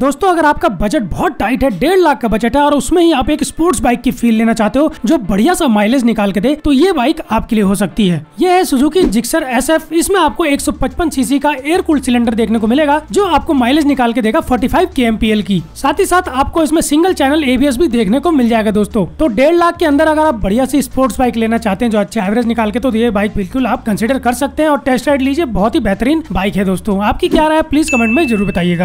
दोस्तों अगर आपका बजट बहुत टाइट है डेढ़ लाख का बजट है और उसमें ही आप एक स्पोर्ट्स बाइक की फील लेना चाहते हो जो बढ़िया सा माइलेज निकाल के दे तो ये बाइक आपके लिए हो सकती है ये है सुजुकी जिक्सर एस एफ इसमें आपको 155 सीसी का एयर कूल्ड सिलेंडर देखने को मिलेगा जो आपको माइलेज निकाल के देगा forty five K M P L की साथ ही साथ आपको इसमें सिंगल चैनल एबीएस भी देखने को मिल जाएगा दोस्तों तो डेढ़ लाख के अंदर अगर आप बढ़िया सी स्पोर्ट्स बाइक लेना चाहते हैं जो अच्छे एवरेज निकाल के तो ये बाइक बिल्कुल आप कंसिडर कर सकते हैं और टेस्ट राइड लीजिए बहुत ही बेहतरीन बाइक है दोस्तों आपकी क्या राय है प्लीज कमेंट में जरूर बताइएगा